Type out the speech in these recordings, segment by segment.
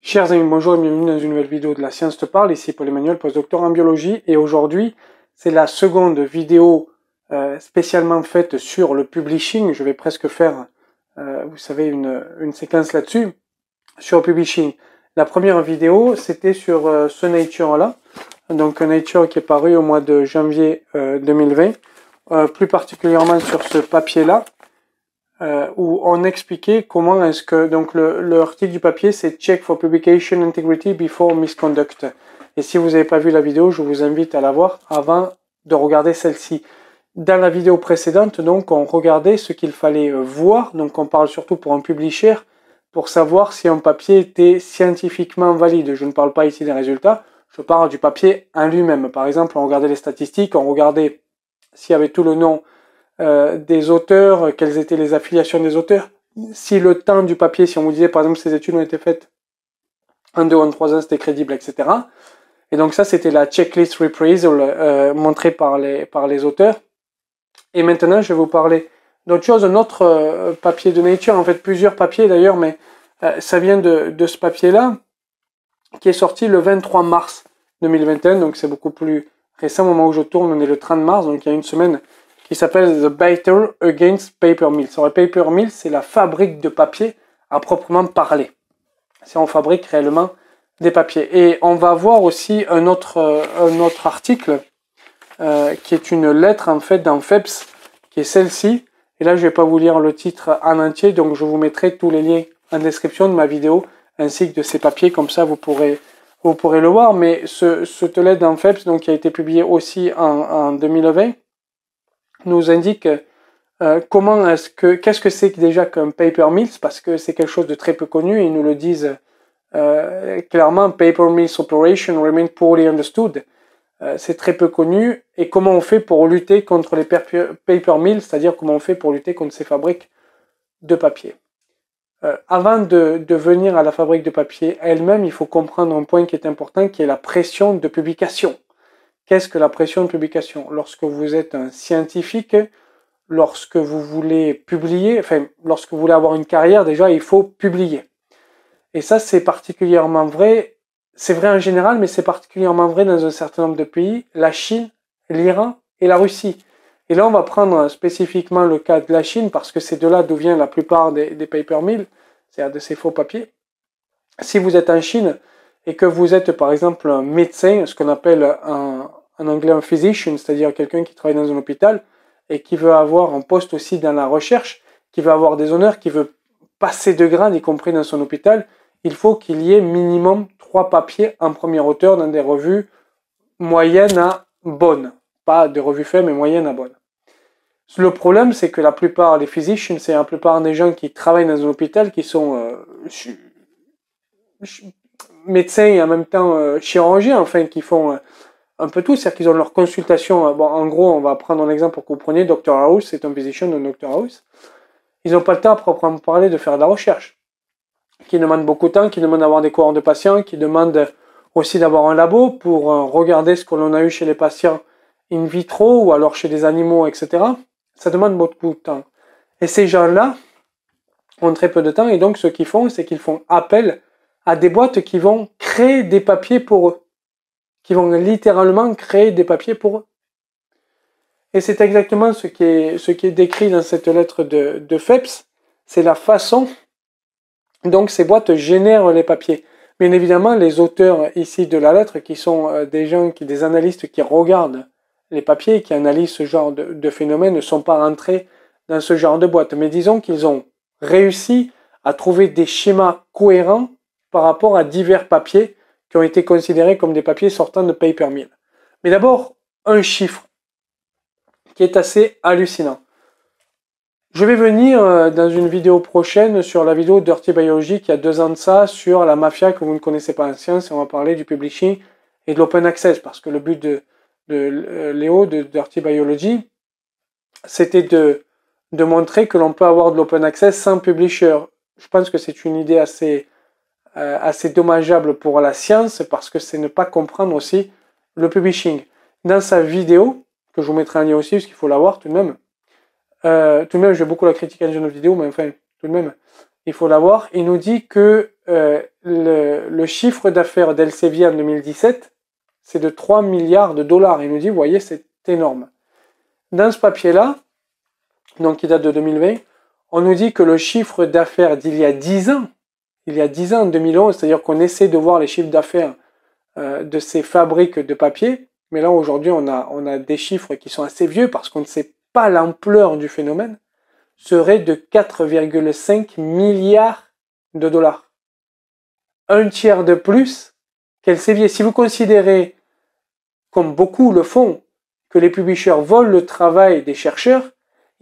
Chers amis, bonjour et bienvenue dans une nouvelle vidéo de La Science te parle. Ici Paul Emmanuel, postdocteur en biologie. Et aujourd'hui, c'est la seconde vidéo euh, spécialement faite sur le publishing. Je vais presque faire, euh, vous savez, une, séquence là-dessus, sur le publishing. La première vidéo, c'était sur euh, ce Nature-là. Donc un Nature qui est paru au mois de janvier 2020. plus particulièrement sur ce papier-là, euh, où on expliquait comment est-ce que donc le, le du papier c'est check for publication integrity before misconduct. Et si vous n'avez pas vu la vidéo, je vous invite à la voir avant de regarder celle-ci. Dans la vidéo précédente, donc on regardait ce qu'il fallait euh, voir, donc on parle surtout pour un publisher pour savoir si un papier était scientifiquement valide. Je ne parle pas ici des résultats, je parle du papier en lui-même. Par exemple, on regardait les statistiques, on regardait s'il y avait tout le nom euh, des auteurs, quelles étaient les affiliations des auteurs, si le temps du papier, si on vous disait par exemple ces études ont été faites en 2 en 3 ans, c'était crédible, etc. Et donc ça, c'était la checklist reprise euh, montrée par les, par les auteurs. Et maintenant, je vais vous parler d'autre chose, un autre euh, papier de Nature, en fait plusieurs papiers d'ailleurs, mais ça vient de, de ce papier-là, qui est sorti le 23 mars 2021, donc c'est beaucoup plus récent au moment où je tourne, on est le 30 mars, donc il y a une semaine qui s'appelle The Battle Against Paper Mill. paper mill, c'est la fabrique de papier à proprement parler. Si on fabrique réellement des papiers. Et on va voir aussi un autre, euh, un autre article euh, qui est une lettre en fait dans FEPS, qui est celle-ci. Et là, je vais pas vous lire le titre en entier, donc je vous mettrai tous les liens en description de ma vidéo, ainsi que de ces papiers, comme ça vous pourrez, vous pourrez le voir. Mais ce, cette lettre dans FEPS, donc, qui a été publiée aussi en 2020, nous indique euh, comment est-ce que qu'est-ce que c'est déjà qu'un paper mills parce que c'est quelque chose de très peu connu et ils nous le disent euh, clairement paper mills operation remain poorly understood euh, c'est très peu connu et comment on fait pour lutter contre les paper mills c'est-à-dire comment on fait pour lutter contre ces fabriques de papier avant de, de venir à la fabrique de papier elle-même il faut comprendre un point qui est important qui est la pression de publication Qu'est-ce que la pression de publication Lorsque vous êtes un scientifique, lorsque vous voulez publier, enfin, lorsque vous voulez avoir une carrière, déjà, il faut publier. Et ça, c'est particulièrement vrai. C'est vrai en général, mais c'est particulièrement vrai dans un certain nombre de pays, la Chine, l'Iran et la Russie. Et là, on va prendre spécifiquement le cas de la Chine, parce que c'est de là d'où vient la plupart des, paper mills, c'est-à-dire de ces faux papiers. Si vous êtes en Chine et que vous êtes, par exemple, un médecin, ce qu'on appelle un, en anglais un physician, c'est-à-dire quelqu'un qui travaille dans un hôpital et qui veut avoir un poste aussi dans la recherche, qui veut avoir des honneurs, qui veut passer de grade, y compris dans son hôpital, il faut qu'il y ait minimum trois papiers en première hauteur dans des revues moyennes à bonnes. Pas de revues faibles, mais moyennes à bonnes. Le problème, c'est que la plupart des physicians, c'est la plupart des gens qui travaillent dans un hôpital, qui sont euh, médecins et en même temps euh, chirurgiens, enfin, qui font... Euh, un peu tout, c'est-à-dire qu'ils ont leur consultation. Euh, en gros, on va prendre un exemple pour que vous Dr House, c'est un physicien de Dr House. Ils n'ont pas le temps à proprement parler de faire de la recherche, qui demande beaucoup de temps, qui demande d'avoir des courants de patients, qui demande aussi d'avoir un labo pour euh, regarder ce que l'on a eu chez les patients in vitro ou alors chez des animaux, etc. Ça demande beaucoup de temps. Et ces gens-là ont très peu de temps et donc ce qu'ils font, c'est qu'ils font appel à des boîtes qui vont créer des papiers pour eux qui vont littéralement créer des papiers pour eux. Et c'est exactement ce qui, est, ce qui est décrit dans cette lettre de, de FEPS, c'est la façon donc ces boîtes génèrent les papiers. Bien évidemment, les auteurs ici de la lettre, qui sont euh, des gens, qui, des analystes qui regardent les papiers qui analysent ce genre de, de phénomène, ne sont pas rentrés dans ce genre de boîte. Mais disons qu'ils ont réussi à trouver des schémas cohérents par rapport à divers papiers qui ont été considérés comme des papiers sortant de Paper Mill. Mais d'abord, un chiffre qui est assez hallucinant. Je vais venir euh, dans une vidéo prochaine sur la vidéo Dirty Biology qui a deux ans de ça sur la mafia que vous ne connaissez pas en science et on va parler du publishing et de l'open access parce que le but de, euh, Léo de Dirty Biology c'était de montrer que l'on peut avoir de l'open access sans publisher. Je pense que c'est une idée assez euh, assez dommageable pour la science parce que c'est ne pas comprendre aussi le publishing. Dans sa vidéo, que je vous mettrai en lien aussi parce qu'il faut la voir tout de même, euh, tout de même, je vais beaucoup la critiquer dans une autre vidéo, mais enfin, tout de même, il faut la voir. Il nous dit que euh, le, chiffre d'affaires d'Elsevier en 2017, c'est de 3 milliards de dollars. Il nous dit, vous voyez, c'est énorme. Dans ce papier-là, donc qui date de 2020, on nous dit que le chiffre d'affaires d'il y a 10 ans il y a 10 ans, en 2011, c'est-à-dire qu'on essaie de voir les chiffres d'affaires euh, de ces fabriques de papier, mais là aujourd'hui on a, des chiffres qui sont assez vieux parce qu'on ne sait pas l'ampleur du phénomène, serait de 4,5 milliards de dollars. Un tiers de plus qu'elle sévier Si vous considérez, comme beaucoup le font, que les publishers volent le travail des chercheurs,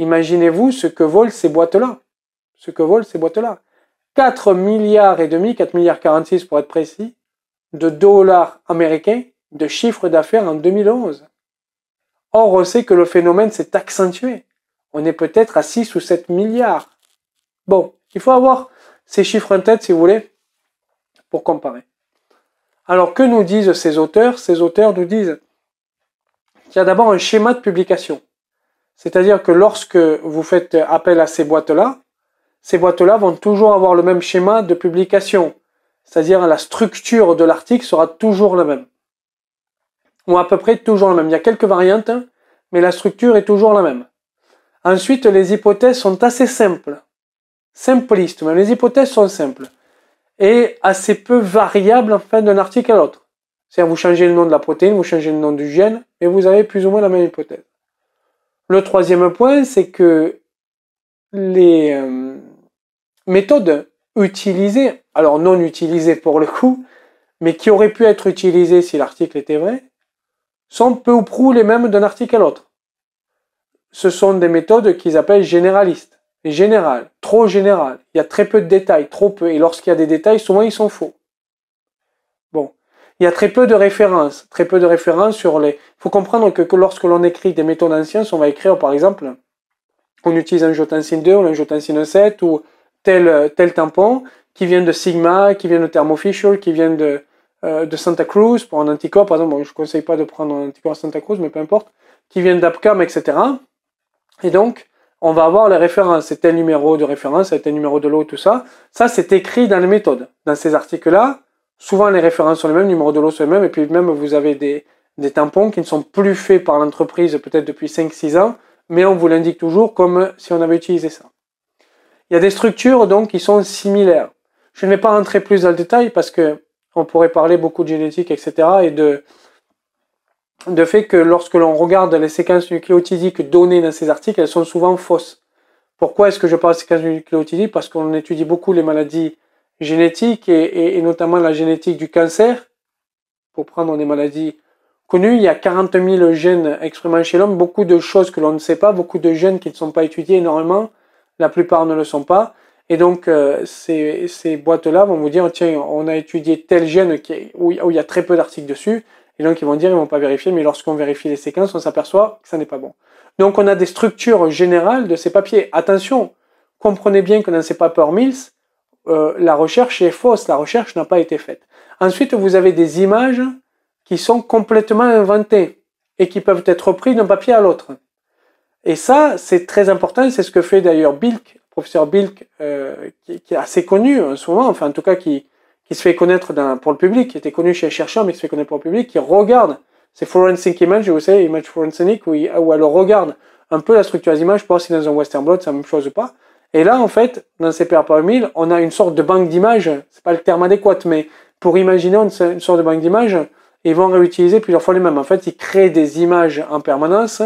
imaginez-vous ce que volent ces boîtes-là. Ce que volent ces boîtes-là. 4 milliards et demi, 4 milliards 46 pour être précis, de dollars américains de chiffre d'affaires en 2011. Or, on sait que le phénomène s'est accentué. On est peut-être à 6 ou 7 milliards. Bon, il faut avoir ces chiffres en tête, si vous voulez, pour comparer. Alors, que nous disent ces auteurs Ces auteurs nous disent qu'il y a d'abord un schéma de publication. C'est-à-dire que lorsque vous faites appel à ces boîtes-là, ces boîtes-là vont toujours avoir le même schéma de publication. C'est-à-dire la structure de l'article sera toujours la même. Ou à peu près toujours la même. Il y a quelques variantes, hein, mais la structure est toujours la même. Ensuite, les hypothèses sont assez simples. Simplistes, mais les hypothèses sont simples. Et assez peu variables fin d'un article à l'autre. C'est-à-dire vous changez le nom de la protéine, vous changez le nom du gène, et vous avez plus ou moins la même hypothèse. Le troisième point, c'est que les, euh, méthodes utilisées, alors non utilisées pour le coup, mais qui auraient pu être utilisées si l'article était vrai, sont peu ou prou les mêmes d'un article à l'autre. Ce sont des méthodes qu'ils appellent généralistes, générales, trop générales. Il y a très peu de détails, trop peu, et lorsqu'il y a des détails, souvent ils sont faux. Bon, il y a très peu de références, très peu de références sur les. Il faut comprendre que, lorsque l'on écrit des méthodes anciennes, on va écrire par exemple, on utilise un jotensine 2 ou un jotensine 7 ou tel, tampon qui vient de Sigma, qui vient de Fisher, qui vient de, euh, de Santa Cruz pour un anticorps, par exemple, je ne conseille pas de prendre un anticorps à Santa Cruz, mais peu importe, qui viennent d'Apcam, etc. Et donc, on va avoir les références, c'est tel numéro de référence, c'est tel numéro de lot, tout ça. Ça, c'est écrit dans les méthodes. Dans ces articles-là, souvent les références sont les mêmes, numéros de lot sont les mêmes, et puis même vous avez des, des tampons qui ne sont plus faits par l'entreprise peut-être depuis 5-6 ans, mais on vous l'indique toujours comme si on avait utilisé ça. Il y a des structures donc qui sont similaires. Je ne vais pas rentrer plus dans le détail parce que on pourrait parler beaucoup de génétique, etc. et de, de fait que lorsque l'on regarde les séquences nucléotidiques données dans ces articles, elles sont souvent fausses. Pourquoi est-ce que je parle de séquences nucléotidiques Parce qu'on étudie beaucoup les maladies génétiques et, notamment la génétique du cancer. Pour prendre des maladies connues, il y a 40 000 gènes exprimés chez l'homme, beaucoup de choses que l'on ne sait pas, beaucoup de gènes qui ne sont pas étudiés énormément la plupart ne le sont pas. Et donc, euh, ces, boîtes-là vont vous dire, tiens, on a étudié tel gène qui où, il y a très peu d'articles dessus. Et donc, ils vont dire, ils vont pas vérifier, mais lorsqu'on vérifie les séquences, on s'aperçoit que ça n'est pas bon. Donc, on a des structures générales de ces papiers. Attention, comprenez bien que dans ces paper mills, euh, la recherche est fausse, la recherche n'a pas été faite. Ensuite, vous avez des images qui sont complètement inventées et qui peuvent être reprises d'un papier à l'autre. Et ça, c'est très important, c'est ce que fait d'ailleurs Bilk, professeur Bilk, euh, qui, est assez connu en hein, ce moment, enfin en tout cas qui, se fait connaître pour le public, qui était connu chez les chercheurs, mais se fait connaître pour le public, qui regarde ces forensic images, vous savez, Image forensic, où, où elle regarde un peu la structure des images pour voir si dans un western blot c'est la même chose ou pas. Et là, en fait, dans ces par 1000, on a une sorte de banque d'images, c'est pas le terme adéquat, mais pour imaginer une sorte de banque d'images, ils vont réutiliser plusieurs fois les mêmes. En fait, ils créent des images en permanence,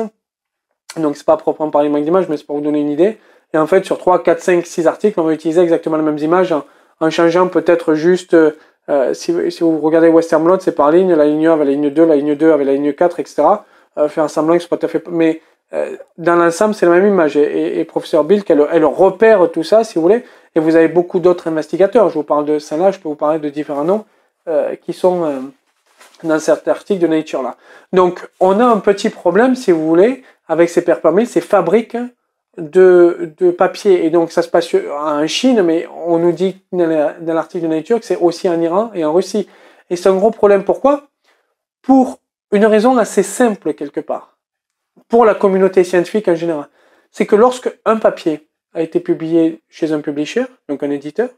donc c'est pas proprement parler manque d'images, mais c'est pour vous donner une idée. Et en fait, sur 3, 4, 5, 6 articles, on va utiliser exactement les mêmes images en, changeant peut-être juste, euh, euh, si, si, vous regardez Western blot c'est par ligne, la ligne 1 avec la ligne 2, la ligne 2 avec la ligne 4, etc. Euh, faire semblant que c'est pas tout à fait... Mais euh, dans l'ensemble, c'est la même image. Et, professeur Bill, elle, elle, repère tout ça, si vous voulez. Et vous avez beaucoup d'autres investigateurs. Je vous parle de ça là, je peux vous parler de différents noms qui sont dans cet article de Nature là. Donc, on a un petit problème, si vous voulez, avec ses permis, ses fabriques de, de, papier. Et donc ça se passe en Chine, mais on nous dit dans l'article de Nature que c'est aussi en Iran et en Russie. Et c'est un gros problème. Pourquoi Pour une raison assez simple quelque part, pour la communauté scientifique en général. C'est que lorsque un papier a été publié chez un publisher, donc un éditeur,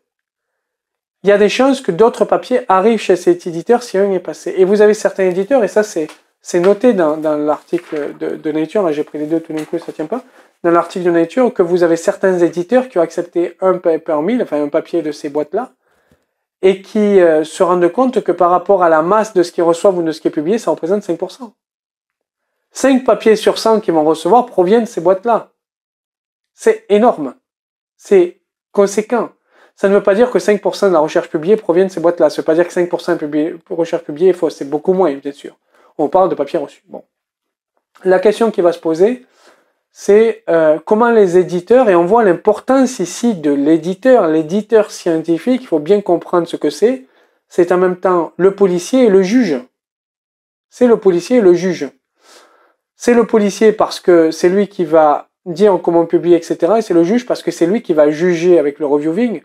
il y a des chances que d'autres papiers arrivent chez cet éditeur si un est passé. Et vous avez certains éditeurs, et ça c'est c'est noté dans, l'article de, Nature, là j'ai pris les deux tout d'un coup, ça tient pas, dans l'article de Nature que vous avez certains éditeurs qui ont accepté un par mille, enfin un papier de ces boîtes-là, et qui euh, se rendent compte que par rapport à la masse de ce qu'ils reçoivent ou de ce qui est publié, ça représente 5%. 5 papiers sur 100 qu'ils vont recevoir proviennent de ces boîtes-là. C'est énorme. C'est conséquent. Ça ne veut pas dire que 5% de la recherche publiée provient de ces boîtes-là. Ça ne veut pas dire que 5% de la recherche publiée est fausse. C'est beaucoup moins, bien sûr on parle de papier reçu. Bon. La question qui va se poser, c'est euh, comment les éditeurs, et on voit l'importance ici de l'éditeur, l'éditeur scientifique, il faut bien comprendre ce que c'est, c'est en même temps le policier et le juge. C'est le policier et le juge. C'est le policier parce que c'est lui qui va dire comment publier, etc. Et c'est le juge parce que c'est lui qui va juger avec le reviewing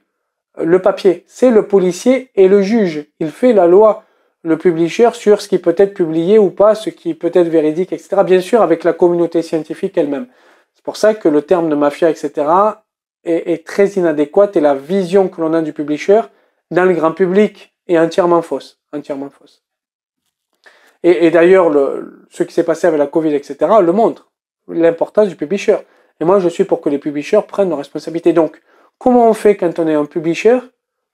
le papier. C'est le policier et le juge. Il fait la loi le publisher sur ce qui peut être publié ou pas, ce qui peut être véridique, etc. Bien sûr, avec la communauté scientifique elle-même. C'est pour ça que le terme de mafia, etc., est, très inadéquat et la vision que l'on a du publisher dans le grand public est entièrement fausse. Entièrement fausse. Et, et d'ailleurs, ce qui s'est passé avec la Covid, etc., le montre, l'importance du publisher. Et moi, je suis pour que les publishers prennent leurs responsabilités. Donc, comment on fait quand on est un publisher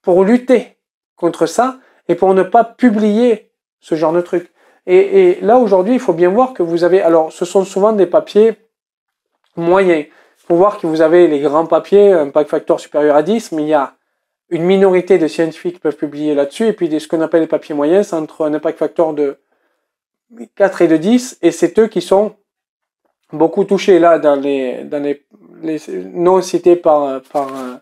pour lutter contre ça et pour ne pas publier ce genre de truc. Et, et là, aujourd'hui, il faut bien voir que vous avez... Alors, ce sont souvent des papiers moyens. Pour faut voir que vous avez les grands papiers, un impact factor supérieur à 10, mais il y a une minorité de scientifiques qui peuvent publier là-dessus, et puis ce qu'on appelle les papiers moyens, c'est entre un impact factor de 4 et de 10, et c'est eux qui sont beaucoup touchés là dans les, dans les non cités par, par, euh,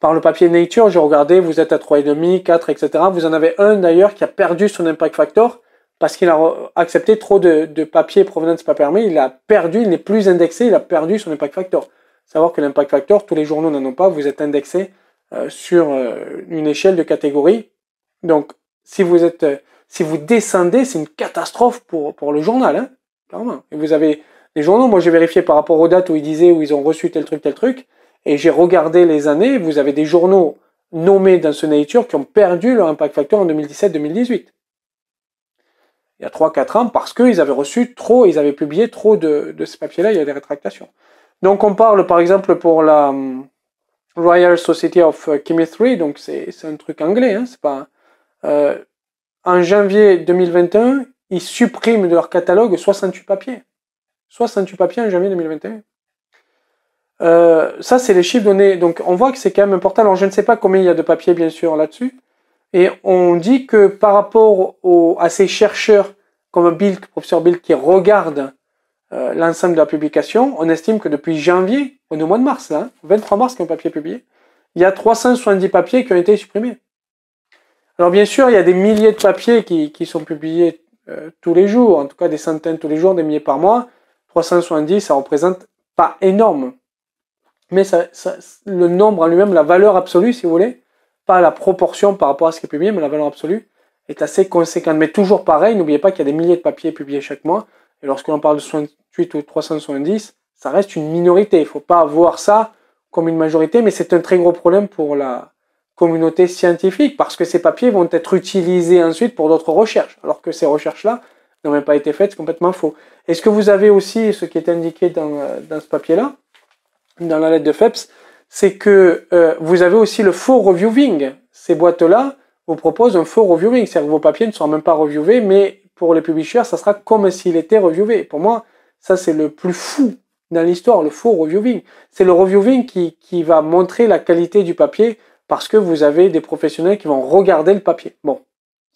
par le papier Nature, j'ai regardé, vous êtes à 3,5, 4, etc. Vous en avez un d'ailleurs qui a perdu son impact factor parce qu'il a accepté trop de, de papier provenance pas permis. Il a perdu, il n'est plus indexé, il a perdu son impact factor. Savoir que l'impact factor, tous les journaux n'en ont pas, vous êtes indexé euh, sur euh, une échelle de catégorie. Donc, si vous êtes, euh, si vous descendez, c'est une catastrophe pour, le journal, hein, clairement. Et vous avez les journaux, moi j'ai vérifié par rapport aux dates où ils disaient où ils ont reçu tel truc, tel truc. Et j'ai regardé les années, vous avez des journaux nommés dans ce Nature qui ont perdu leur impact factor en 2017-2018. Il y a 3-4 ans, parce qu'ils avaient reçu trop, ils avaient publié trop de, ces papiers-là, il y a des rétractations. Donc on parle par exemple pour la hum, Royal Society of Chemistry, donc c'est un truc anglais, hein, c'est pas... Euh, en janvier 2021, ils suppriment de leur catalogue 68 papiers. 68 papiers en janvier 2021. Euh, ça, c'est les chiffres donnés. Donc, on voit que c'est quand même important. Alors, je ne sais pas combien il y a de papiers, bien sûr, là-dessus. Et on dit que par rapport aux à ces chercheurs comme Bill, professeur Bill, qui regardent euh, l'ensemble de la publication, on estime que depuis janvier, au mois de mars, là, hein, 23 mars qu'un papier publié, il y a 370 papiers qui ont été supprimés. Alors, bien sûr, il y a des milliers de papiers qui, qui sont publiés euh, tous les jours, en tout cas des centaines tous les jours, des milliers par mois. 370, ça représente pas énorme mais le nombre en lui-même, la valeur absolue, si vous voulez, pas la proportion par rapport à ce qui est publié, mais la valeur absolue est assez conséquente. Mais toujours pareil, n'oubliez pas qu'il y a des milliers de papiers publiés chaque mois, et lorsque l'on parle de 68 ou 370, ça reste une minorité. Il ne faut pas voir ça comme une majorité, mais c'est un très gros problème pour la communauté scientifique, parce que ces papiers vont être utilisés ensuite pour d'autres recherches, alors que ces recherches-là n'ont même pas été faites, c'est complètement faux. est ce que vous avez aussi, ce qui est indiqué dans euh, ce papier-là, dans la lettre de FEPS, c'est que euh, vous avez aussi le faux reviewing. Ces boîtes-là vous proposent un faux reviewing, c'est-à-dire que vos papiers ne sont même pas reviewés, mais pour les publishers, ça sera comme s'il était reviewé. Pour moi, ça c'est le plus fou dans l'histoire, le faux reviewing. C'est le reviewing qui, qui va montrer la qualité du papier parce que vous avez des professionnels qui vont regarder le papier. Bon,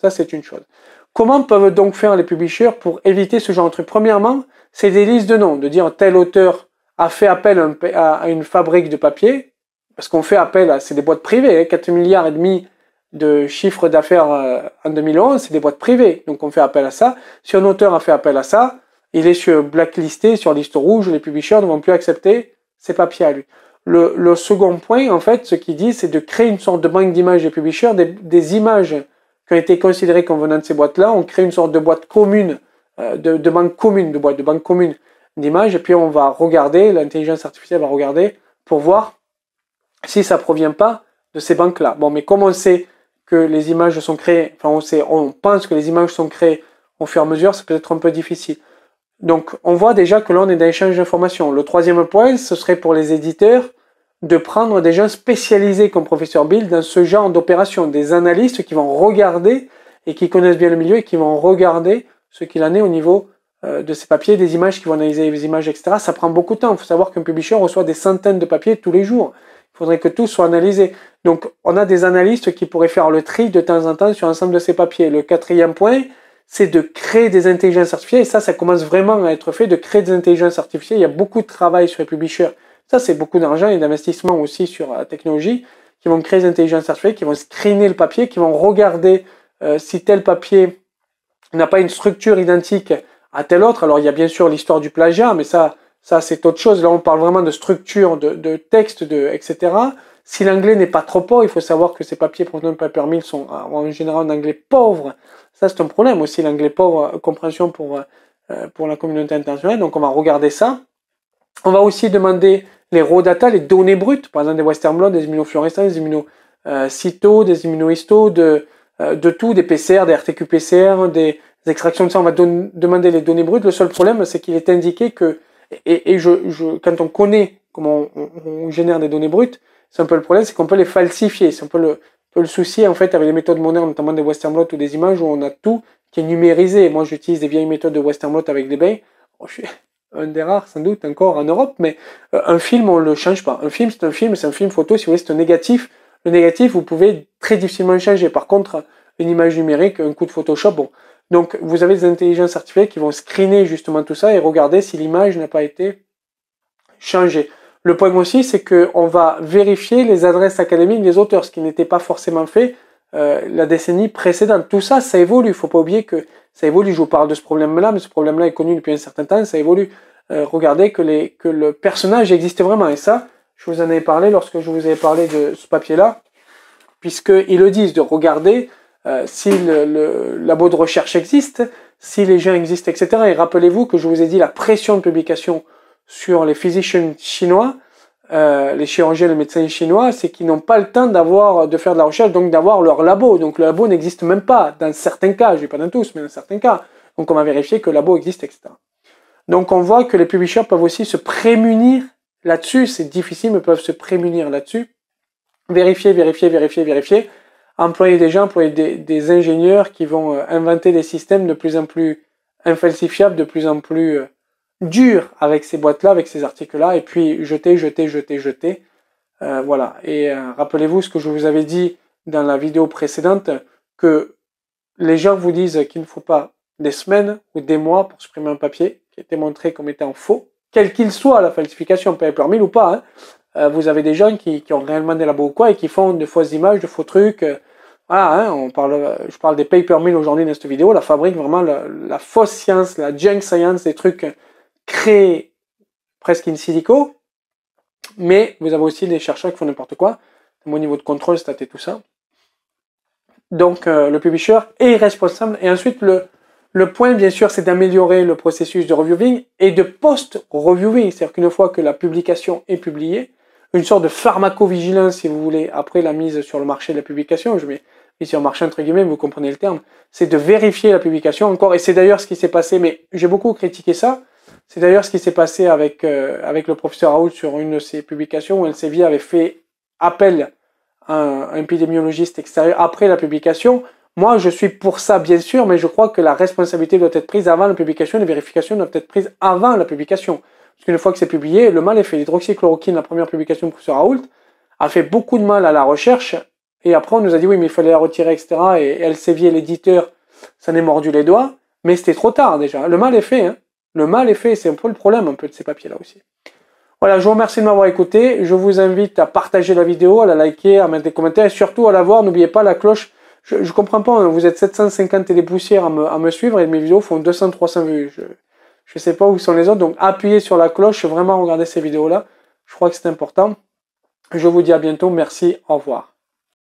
ça c'est une chose. Comment peuvent donc faire les publishers pour éviter ce genre de truc Premièrement, c'est des listes de noms, de dire tel auteur a fait appel à une fabrique de papier, parce qu'on fait appel à, ces des boîtes privées, 4 hein, milliards et demi de chiffre d'affaires euh, en 2011, c'est des boîtes privées, donc on fait appel à ça. Si un auteur a fait appel à ça, il est sur blacklisté sur liste rouge, les publishers ne vont plus accepter ses papiers à lui. Le, second point, en fait, ce qu'il dit, c'est de créer une sorte de banque d'images des publishers, des, images qui ont été considérées comme venant de ces boîtes-là. On crée une sorte de boîte commune, euh, de, de, banque commune, de boîte, de banque commune d'image et puis on va regarder, l'intelligence artificielle va regarder pour voir si ça provient pas de ces banques-là. Bon, mais comme on sait que les images sont créées, enfin on sait, on pense que les images sont créées au fur et à mesure, c'est peut-être un peu difficile. Donc on voit déjà que l'on est dans l'échange d'informations. Le troisième point, ce serait pour les éditeurs de prendre des gens spécialisés comme professeur Bill dans ce genre d'opération, des analystes qui vont regarder et qui connaissent bien le milieu et qui vont regarder ce qu'il en est au niveau euh, de ces papiers, des images qui vont analyser les images, etc. Ça prend beaucoup de temps. Il faut savoir qu'un publisher reçoit des centaines de papiers tous les jours. Il faudrait que tout soit analysé. Donc, on a des analystes qui pourraient faire le tri de temps en temps sur l'ensemble de ces papiers. Le quatrième point, c'est de créer des intelligences artificielles. Et ça, ça commence vraiment à être fait, de créer des intelligences artificielles. Il y a beaucoup de travail sur les publishers. Ça, c'est beaucoup d'argent et d'investissement aussi sur la technologie qui vont créer des intelligences artificielles, qui vont screener le papier, qui vont regarder euh, si tel papier n'a pas une structure identique à tel autre. Alors il y a bien sûr l'histoire du plagiat, mais ça, ça c'est autre chose. Là on parle vraiment de structure, de, de texte, de etc. Si l'anglais n'est pas trop pauvre, il faut savoir que ces papiers pas Paper Mill sont euh, en général en anglais pauvre. Ça c'est un problème aussi l'anglais pauvre, euh, compréhension pour euh, pour la communauté internationale. Donc on va regarder ça. On va aussi demander les raw data, les données brutes, par exemple des Western blot des immunofluorescents, des immunocytos, des immunohisto, de, de tout, des PCR, des RTQ-PCR, des, extraction de ça on va demander les données brutes. Le seul problème, c'est qu'il est indiqué que, et, quand on connaît comment on, génère des données brutes, c'est un peu le problème, c'est qu'on peut les falsifier. C'est un peu le, souci, en fait, avec les méthodes modernes, notamment des Western Blot ou des images où on a tout qui est numérisé. Moi, j'utilise des vieilles méthodes de Western Blot avec des bains. Oh, je suis un des rares, sans doute, encore en Europe, mais euh, un film, on le change pas. Un film, c'est un film, c'est un film photo. Si vous voulez, c'est un négatif. Le négatif, vous pouvez très difficilement le changer. Par contre, une image numérique, un coup de Photoshop, bon, donc, vous avez des intelligences artificielles qui vont screener justement tout ça et regarder si l'image n'a pas été changée. Le point aussi, c'est qu'on va vérifier les adresses académiques des auteurs, ce qui n'était pas forcément fait euh, la décennie précédente. Tout ça, ça évolue. Il faut pas oublier que ça évolue. Je vous parle de ce problème-là, mais ce problème-là est connu depuis un certain temps. Ça évolue. Euh, regardez que, les, que le personnage existe vraiment. Et ça, je vous en avais parlé lorsque je vous ai parlé de ce papier-là, puisqu'ils le disent, de regarder euh, si le, le, labo de recherche existe, si les gens existent, etc. Et rappelez-vous que je vous ai dit la pression de publication sur les physicians chinois, euh, les chirurgiens, les médecins chinois, c'est qu'ils n'ont pas le temps d'avoir de faire de la recherche, donc d'avoir leur labo. Donc le labo n'existe même pas dans certains cas, je dis pas dans tous, mais dans certains cas. Donc on va vérifier que le labo existe, etc. Donc on voit que les publishers peuvent aussi se prémunir là-dessus. C'est difficile, mais peuvent se prémunir là-dessus. Vérifier, vérifier, vérifier, vérifier employer des gens, employer des, ingénieurs qui vont euh, inventer des systèmes de plus en plus infalsifiables, de plus en plus euh, durs avec ces boîtes-là, avec ces articles-là, et puis jeter, jeter, jeter, jeter. Euh, voilà. Et rappelez-vous ce que je vous avais dit dans la vidéo précédente, que les gens vous disent qu'il ne faut pas des semaines ou des mois pour supprimer un papier qui a été montré comme étant faux, quel qu'il soit la falsification, paper mille ou pas, hein, euh, vous avez des gens qui, ont réellement des labos ou quoi et qui font de fausses images, de faux trucs. Voilà, euh, ah, hein, on parle, je parle des paper mills aujourd'hui dans cette vidéo, la fabrique vraiment la, fausse science, la junk science, des trucs créés presque in silico. Mais vous avez aussi des chercheurs qui font n'importe quoi. au niveau de contrôle, stat et tout ça. Donc euh, le publisher est responsable. Et ensuite, le, le point, bien sûr, c'est d'améliorer le processus de reviewing et de post-reviewing. C'est-à-dire qu'une fois que la publication est publiée, une sorte de pharmacovigilance, si vous voulez, après la mise sur le marché de la publication. Je mets ici en marché entre guillemets, vous comprenez le terme. C'est de vérifier la publication encore. Et c'est d'ailleurs ce qui s'est passé, mais j'ai beaucoup critiqué ça. C'est d'ailleurs ce qui s'est passé avec, euh, avec le professeur Raoult sur une de ses publications où Elsevier avait fait appel un, à un épidémiologiste extérieur après la publication. Moi, je suis pour ça, bien sûr, mais je crois que la responsabilité doit être prise avant la publication, les vérifications doivent être prises avant la publication. Parce qu'une fois que c'est publié, le mal est fait. L'hydroxychloroquine, la première publication de Raoult, a fait beaucoup de mal à la recherche. Et après, on nous a dit oui, mais il fallait la retirer, etc. Et elle Elsevier, l'éditeur, ça n'est mordu les doigts. Mais c'était trop tard déjà. Le mal est fait. Hein. Le mal est fait. C'est un peu le problème un peu de ces papiers-là aussi. Voilà, je vous remercie de m'avoir écouté. Je vous invite à partager la vidéo, à la liker, à mettre des commentaires et surtout à la voir. N'oubliez pas la cloche. Je, je comprends pas, hein. vous êtes 750 et des poussières à me, suivre et mes vidéos font 200-300 vues je sais pas où sont les autres. Donc appuyez sur la cloche, vraiment regardez ces vidéos-là. Je crois que c'est important. Je vous dis à bientôt. Merci, au revoir.